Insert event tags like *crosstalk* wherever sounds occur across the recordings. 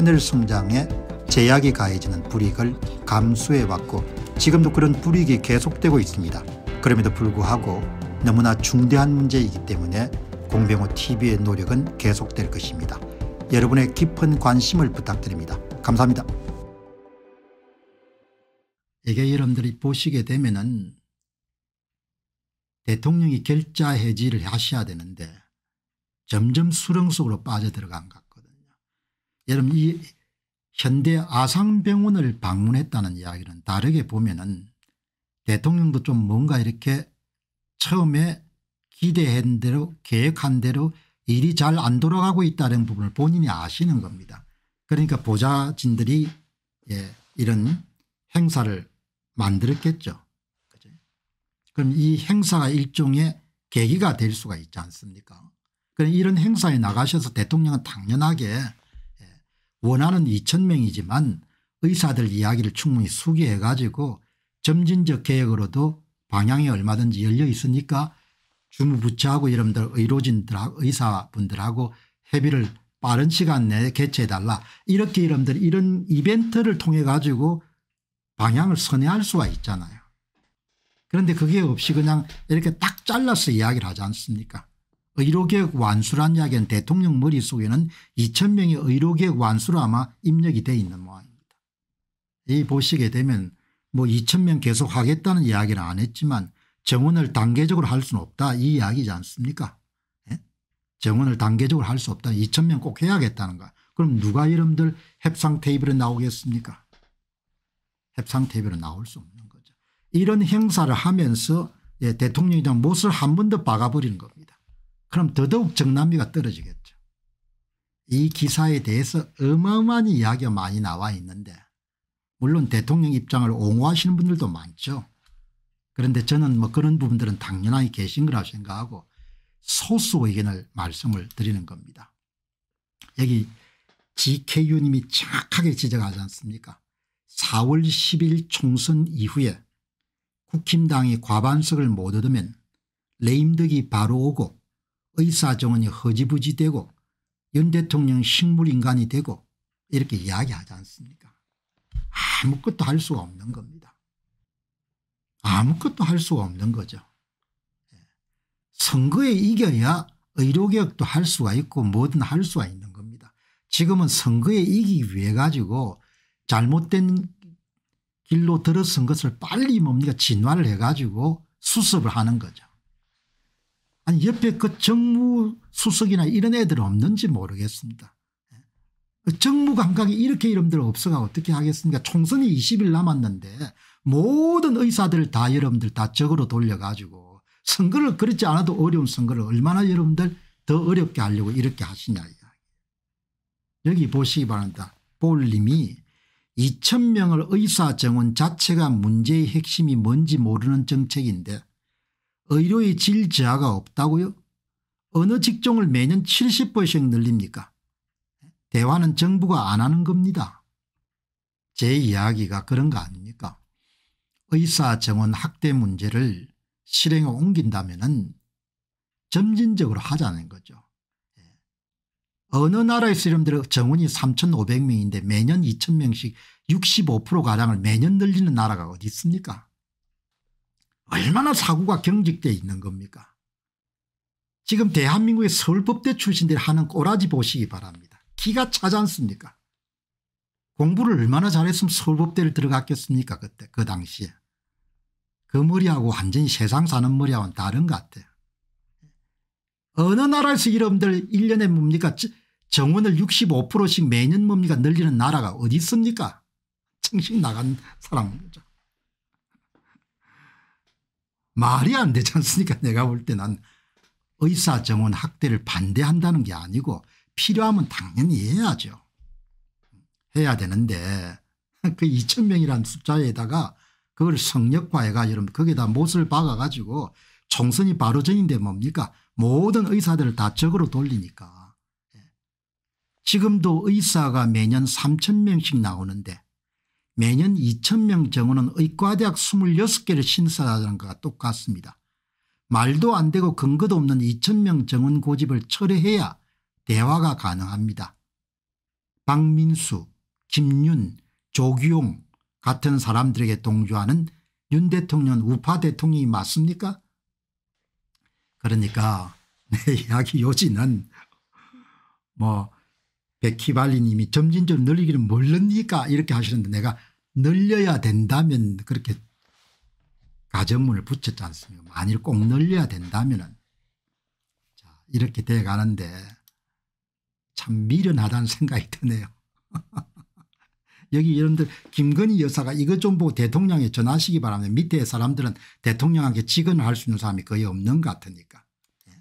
하늘 성장에 제약이 가해지는 불이익을 감수해왔고 지금도 그런 불이익이 계속되고 있습니다. 그럼에도 불구하고 너무나 중대한 문제이기 때문에 공병호 TV의 노력은 계속될 것입니다. 여러분의 깊은 관심을 부탁드립니다. 감사합니다. 이게 여러분들이 보시게 되면은 대통령이 결자 해지를 하셔야 되는데 점점 수렁 속으로 빠져들어간 것 여러분 이 현대 아상병원을 방문했다는 이야기는 다르게 보면 은 대통령도 좀 뭔가 이렇게 처음에 기대한 대로 계획한 대로 일이 잘 안 돌아가고 있다는 부분을 본인이 아시는 겁니다. 그러니까 보좌진들이 예, 이런 행사를 만들었겠죠. 그치? 그럼 이 행사가 일종의 계기가 될 수가 있지 않습니까 그럼 이런 행사에 나가셔서 대통령은 당연하게 원하는 2천 명이지만 의사들 이야기를 충분히 수기해 가지고 점진적 계획으로도 방향이 얼마든지 열려 있으니까 주무부처하고 여러분들 의료진들하고 의사분들하고 협의를 빠른 시간 내에 개최해달라 이렇게 여러분들 이런 이벤트를 통해 가지고 방향을 선회할 수가 있잖아요. 그런데 그게 없이 그냥 이렇게 딱 잘라서 이야기를 하지 않습니까 의료계혁 완수란 이야기는 대통령 머릿속에는 2천 명의 의료계혁 완수로 아마 입력이 돼 있는 모양입니다. 이 보시게 되면 뭐 2천 명 계속 하겠다는 이야기는 안 했지만 정원을 단계적으로 할 수는 없다 이 이야기지 않습니까 예? 정원을 단계적으로 할 수 없다 2천 명 꼭 해야겠다는 거 그럼 누가 이름들 협상 테이블에 나오겠습니까 협상 테이블에 나올 수 없는 거죠. 이런 행사를 하면서 예, 대통령이 못을 한 번 더 박아버리는 겁니다. 그럼 더더욱 정남미가 떨어지겠죠. 이 기사에 대해서 어마어마한 이야기가 많이 나와 있는데 물론 대통령 입장을 옹호하시는 분들도 많죠. 그런데 저는 뭐 그런 부분들은 당연하게 계신 거라고 생각하고 소수 의견을 말씀을 드리는 겁니다. 여기 GKU님이 정확하게 지적하지 않습니까 4월 10일 총선 이후에 국힘당이 과반석을 못 얻으면 레임덕이 바로 오고 의사정원이 허지부지 되고 윤 대통령 식물인간이 되고 이렇게 이야기하지 않습니까 아무것도 할 수가 없는 겁니다. 아무것도 할 수가 없는 거죠. 예. 선거에 이겨야 의료개혁도 할 수가 있고 뭐든 할 수가 있는 겁니다. 지금은 선거에 이기기 위해 가지고 잘못된 길로 들어선 것을 빨리 뭡니까 진화를 해가지고 수습을 하는 거죠. 아니 옆에 그 정무 수석이나 이런 애들은 없는지 모르겠습니다. 그 정무 감각이 이렇게 이름들 없어가 어떻게 하겠습니까 총선이 20일 남았는데 모든 의사들다 여러분들 다 적으로 돌려가지고 선거를 그렇지 않아도 어려운 선거를 얼마나 여러분들 더 어렵게 하려고 이렇게 하시냐 여기 보시기 바랍니다. 볼님이 2천명을 의사 정원 자체가 문제의 핵심이 뭔지 모르는 정책인데 의료의 질 저하가 없다고요? 어느 직종을 매년 70%씩 늘립니까? 대화는 정부가 안 하는 겁니다. 제 이야기가 그런 거 아닙니까? 의사 정원 학대 문제를 실행에 옮긴다면 점진적으로 하자는 거죠. 예. 어느 나라에서 이름대로 정원이 3,500명인데 매년 2,000명씩 65% 가량을 매년 늘리는 나라가 어디 있습니까? 얼마나 사고가 경직되어 있는 겁니까 지금 대한민국의 서울법대 출신들이 하는 꼬라지 보시기 바랍니다. 기가 차지 않습니까 공부를 얼마나 잘했으면 서울법대를 들어갔겠습니까 그때 그 당시에. 그 머리하고 완전히 세상 사는 머리하고는 다른 것 같아요. 어느 나라에서 여러분들 1년에 뭡니까 정원을 65%씩 매년 뭡니까 늘리는 나라가 어디 있습니까 정신 나간 사람이죠. 말이 안 되지 않습니까 *laughs* 내가 볼 때 난 의사 정원 학대를 반대한다는 게 아니고 필요하면 당연히 해야죠. 해야 되는데 *laughs* 그 2천 명이란 숫자에다가 그걸 성역화해가 여러분 거기다 못을 박아가지고 총선이 바로 전인데 뭡니까 모든 의사들을 다 적으로 돌리니까 예. 지금도 의사가 매년 3천 명씩 나오는데 매년 2천명 정원은 의과대학 26개를 신설하는 것과 똑같습니다. 말도 안 되고 근거도 없는 2 0명 정원 고집을 철회해야 대화가 가능합니다. 박민수, 김윤, 조규용 같은 사람들에게 동조하는 윤 대통령 우파 대통령이 맞습니까? 그러니까 내 이야기 요지는 뭐 백희발리 님이 점진적으로 늘리기는 뭘넣니까 이렇게 하시는데 내가 늘려야 된다면 그렇게 가정문을 붙였지 않습니까 만일 꼭 늘려야 된다면 자 이렇게 돼 가는데 참 미련하다는 *laughs* 생각이 드네요. *laughs* 여기 여러분들 김건희 여사가 이것 좀 보고 대통령에 전하시기 바랍니다. 밑에 사람들은 대통령에게 직언을 할 수 있는 사람이 거의 없는 것 같으니까. 예.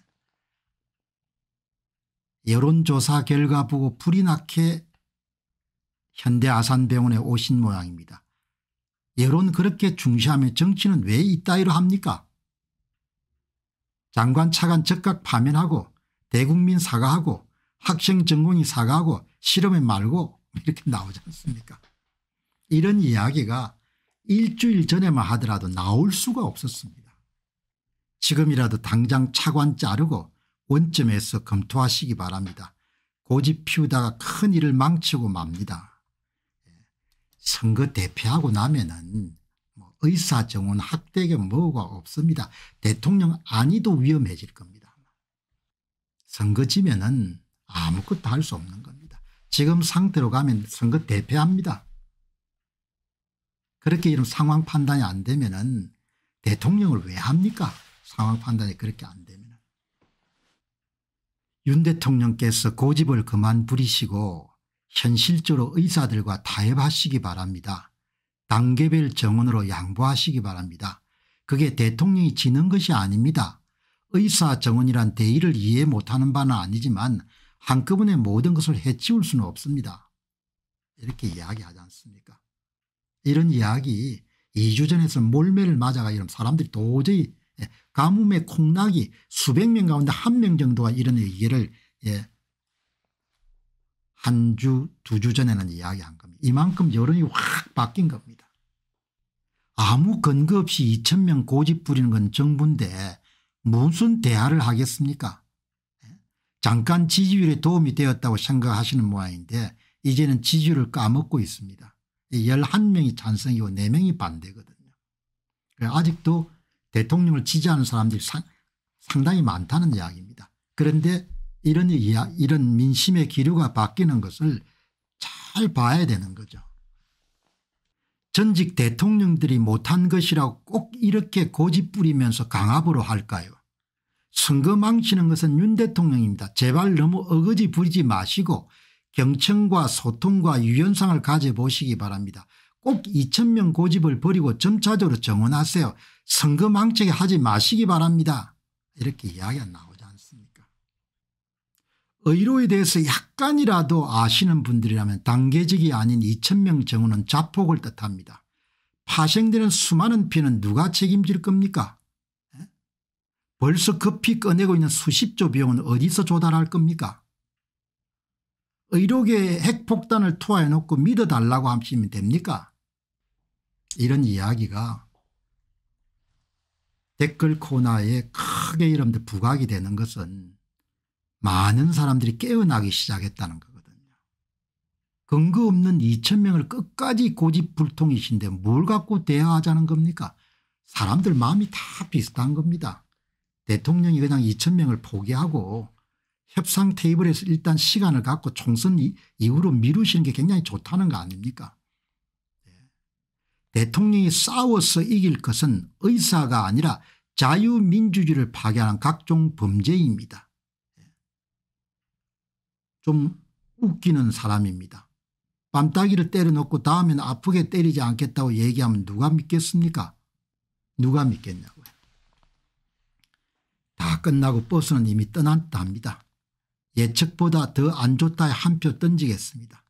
여론조사 결과 보고 불이 나게 현대아산병원에 오신 모양입니다. 여론 그렇게 중시하며 정치는 왜 이따위로 합니까? 장관 차관 적각 파면하고 대국민 사과하고 학생 전공이 사과하고 실험에 말고 이렇게 나오지 않습니까 이런 이야기가 일주일 전에만 하더라도 나올 수가 없었습니다. 지금이라도 당장 차관 자르고 원점에서 검토하시기 바랍니다. 고집 피우다가 큰일을 망치고 맙니다. 선거 대표하고 나면은 뭐 의사 정원 학대계 뭐가 없습니다. 대통령 아니도 위험해질 겁니다. 선거 지면은 아무것도 할 수 없는 겁니다. 지금 상태로 가면 선거 대표합니다 그렇게 이런 상황 판단이 안 되면은 대통령을 왜 합니까? 상황 판단이 그렇게 안 되면. 은윤 대통령께서 고집을 그만 부리시고 현실적으로 의사들과 타협하시기 바랍니다. 단계별 정원으로 양보하시기 바랍니다. 그게 대통령이 지는 것이 아닙니다. 의사 정원이란 대의를 이해 못하는 바는 아니지만 한꺼번에 모든 것을 해치울 수는 없습니다. 이렇게 이야기하지 않습니까 이런 이야기 2주 전에서 몰매를 맞아가 이런 사람들이 도저히 예, 가뭄의 콩나기 수백 명 가운데 한 명 정도가 이런 얘기를 예, 한 주, 두 주 전에는 이야기한 겁니다. 이만큼 여론이 확 바뀐 겁니다. 아무 근거 없이 2천 명 고집 부리는 건 정부인데 무슨 대화를 하겠습니까? 잠깐 지지율에 도움이 되었다고 생각하시는 모양인데 이제는 지지율을 까먹고 있습니다. 11명이 찬성이고 4명이 반대거든요. 아직도 대통령을 지지하는 사람들이 상, 당히 많다는 이야기입니다. 그런데 이런 얘기야 이런 민심의 기류가 바뀌는 것을 잘 봐야 되는 거죠. 전직 대통령들이 못한 것이라고 꼭 이렇게 고집부리면서 강압으로 할까요 선거 망치는 것은 윤 대통령입니다. 제발 너무 어거지 부리지 마시고 경청과 소통과 유연성을 가져보시기 바랍니다. 꼭 2천명 고집을 버리고 점차적으로 정원하세요. 선거 망치게 하지 마시기 바랍니다. 이렇게 이야기가 나옵니다. 의료에 대해서 약간이라도 아시는 분들이라면 단계직이 아닌 2천명 정원은 자폭을 뜻합니다. 파생되는 수많은 피는 누가 책임질 겁니까? 예? 벌써 급히 꺼내고 있는 수십조 비용은 어디서 조달할 겁니까? 의료계에 핵폭탄을 투하해놓고 믿어달라고 하시면 됩니까? 이런 이야기가 댓글 코너에 크게 이름들 부각이 되는 것은 많은 사람들이 깨어나기 시작했다는 거거든요. 근거 없는 2천 명을 끝까지 고집불통이신데 뭘 갖고 대화하자는 겁니까? 사람들 마음이 다 비슷한 겁니다. 대통령이 그냥 2천 명을 포기하고 협상 테이블에서 일단 시간을 갖고 총선 이후로 미루시는 게 굉장히 좋다는 거 아닙니까? 네. 대통령이 싸워서 이길 것은 의사가 아니라 자유민주주의를 파괴하는 각종 범죄입니다. 좀 웃기는 사람입니다. 뺨따기를 때려놓고 다음엔 아프게 때리지 않겠다고 얘기하면 누가 믿겠습니까? 누가 믿겠냐고요. 다 끝나고 버스는 이미 떠났답니다. 예측보다 더 안 좋다에 한 표 던지겠습니다.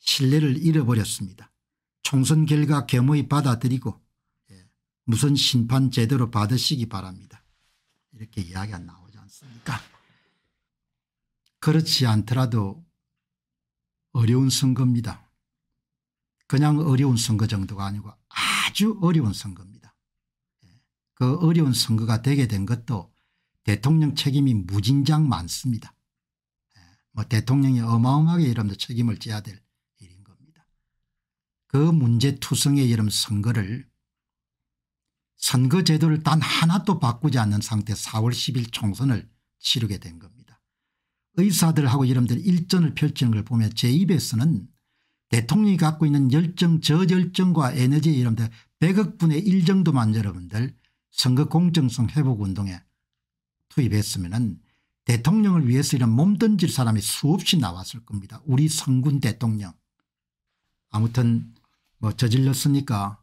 신뢰를 잃어버렸습니다. 총선 결과 겸허히 받아들이고 예, 무슨 심판 제대로 받으시기 바랍니다. 이렇게 이야기가 나오지 않습니까? 그렇지 않더라도 어려운 선거입니다. 그냥 어려운 선거 정도가 아니고 아주 어려운 선거입니다. 예. 그 어려운 선거가 되게 된 것도 대통령 책임이 무진장 많습니다. 예. 뭐 대통령이 어마어마하게 이름도 책임을 져야 될 일인 겁니다. 그 문제투성의 이름 선거를 선거제도를 단 하나도 바꾸지 않는 상태 4월 10일 총선을 치르게 된 겁니다. 의사들하고 여러분들 일전을 펼치는 걸 보면 제 입에서는 대통령이 갖고 있는 열정 저열정과 에너지 여러분들 100억분의 1 정도만 여러분들 선거 공정성 회복운동에 투입했으면 은 대통령을 위해서 이런 몸 던질 사람이 수없이 나왔을 겁니다. 우리 선군 대통령. 아무튼 뭐 저질렀으니까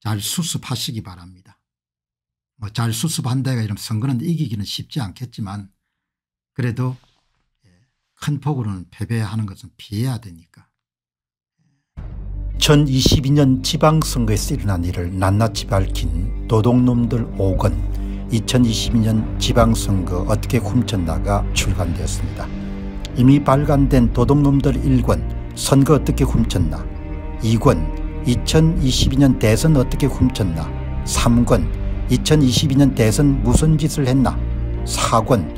잘 수습하시기 바랍니다. 뭐 잘 수습한다가 이런 선거는 이기기는 쉽지 않겠지만 그래도 예, 큰 폭으로는 패배하는 것은 피해야 되니까. 2022년 지방선거에서 일어난 일을 낱낱이 밝힌 도둑놈들 5권 2022년 지방선거 어떻게 훔쳤나가 출간되었습니다. 이미 발간된 도둑놈들 1권 선거 어떻게 훔쳤나 2권 2022년 대선 어떻게 훔쳤나 3권 2022년 대선 무슨 짓을 했나 4권